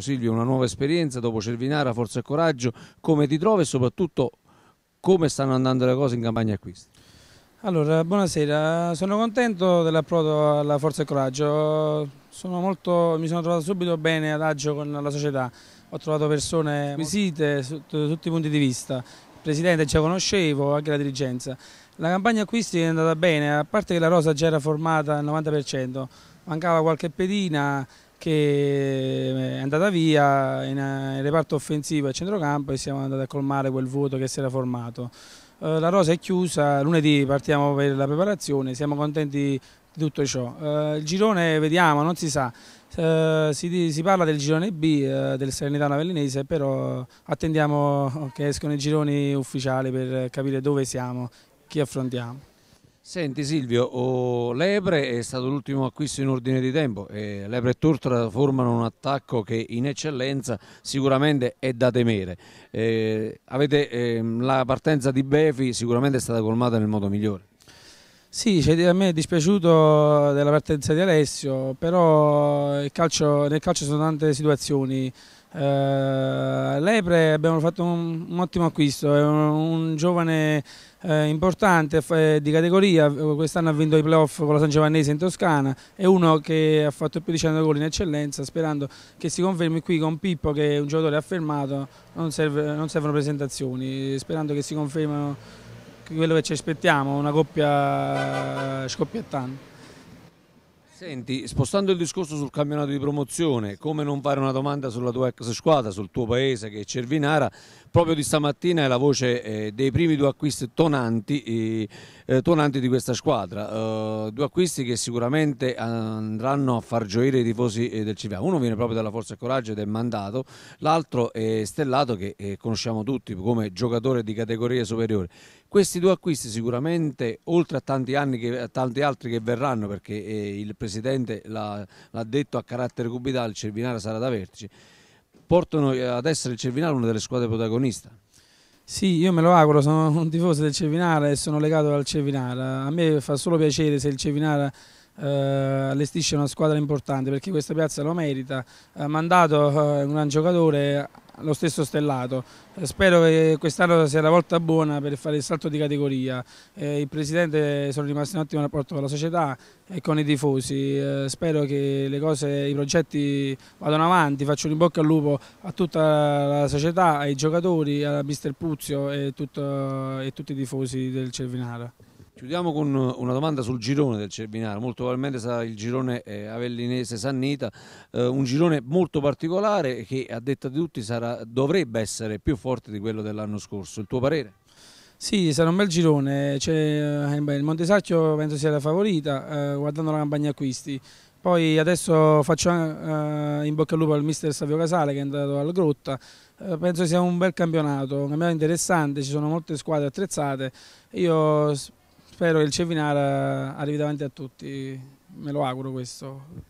Silvio, una nuova esperienza dopo Cervinara, forza e coraggio, come ti trovi e soprattutto come stanno andando le cose in campagna acquisti? Allora, buonasera, sono contento dell'approdo alla Forza e Coraggio, sono molto, mi sono trovato subito bene ad agio con la società, ho trovato persone acquisite sotto tutti i punti di vista, il presidente già conoscevo, anche la dirigenza. La campagna acquisti è andata bene, a parte che la rosa già era formata al 90%, mancava qualche pedina, che eh, è andata via in, eh, in reparto offensivo e centrocampo e siamo andati a colmare quel vuoto che si era formato. Eh, la rosa è chiusa, lunedì partiamo per la preparazione, siamo contenti di tutto ciò. Eh, il girone vediamo, non si sa, eh, si, si, parla del girone B eh, del Serenità Navellinese, però attendiamo che escono i gironi ufficiali per capire dove siamo, chi affrontiamo. Senti Silvio, oh, Lebre è stato l'ultimo acquisto in ordine di tempo, eh, Lebre e Turtra formano un attacco che in eccellenza sicuramente è da temere. Eh, avete, eh, la partenza di Befi sicuramente è stata colmata nel modo migliore. Sì, a me è dispiaciuto della partenza di Alessio, però calcio, nel calcio sono tante situazioni. Eh, Lepre abbiamo fatto un, un ottimo acquisto, è un, un giovane eh, importante di categoria, quest'anno ha vinto i playoff con la San Giovannese in Toscana, è uno che ha fatto più di 100 gol in eccellenza, sperando che si confermi qui con Pippo che è un giocatore affermato, non, serve, non servono presentazioni, sperando che si confermino quello che ci aspettiamo, una coppia eh, scoppiettante. Senti, spostando il discorso sul campionato di promozione, come non fare una domanda sulla tua ex squadra, sul tuo paese che è Cervinara, proprio di stamattina è la voce eh, dei primi due acquisti tonanti, eh, tonanti di questa squadra, uh, due acquisti che sicuramente andranno a far gioire i tifosi eh, del CVA, uno viene proprio dalla Forza e Coraggio ed è mandato, l'altro è Stellato che eh, conosciamo tutti come giocatore di categoria superiore. Questi due acquisti sicuramente, oltre a tanti anni che, a tanti altri che verranno, perché eh, il presidente Presidente l'ha, detto a carattere cubitale, il Cervinara sarà da vertice, portano eh, ad essere il Cervinara una delle squadre protagoniste. Sì, io me lo auguro, sono un tifoso del Cervinara e sono legato al Cervinara. A me fa solo piacere se il Cervinara eh, allestisce una squadra importante perché questa piazza lo merita. Ha mandato eh, un gran giocatore allo stesso stellato. Eh, spero che quest'anno sia la volta buona per fare il salto di categoria. Eh, il Presidente sono rimasto in ottimo rapporto con la società e con i tifosi. Eh, spero che le cose, i progetti vadano avanti, faccio un in bocca al lupo a tutta la società, ai giocatori, a Mister Puzio e, tutto, e tutti i tifosi del Cervinara. Chiudiamo con eh, una domanda sul girone del Cervinaro, molto probabilmente sarà il girone eh, avellinese-sannita, eh, un girone molto particolare che a detta di tutti sarà, dovrebbe essere più forte di quello dell'anno scorso, il tuo parere? Sì, sarà un bel girone, cioè, il Montesacchio penso sia la favorita eh, guardando la campagna acquisti, poi adesso faccio eh, in bocca al lupo al mister Savio Casale che è andato alla Grotta, penso sia un bel campionato, un campionato interessante, ci sono molte squadre attrezzate, io Spero che il Cevinara arrivi davanti a tutti, me lo auguro questo.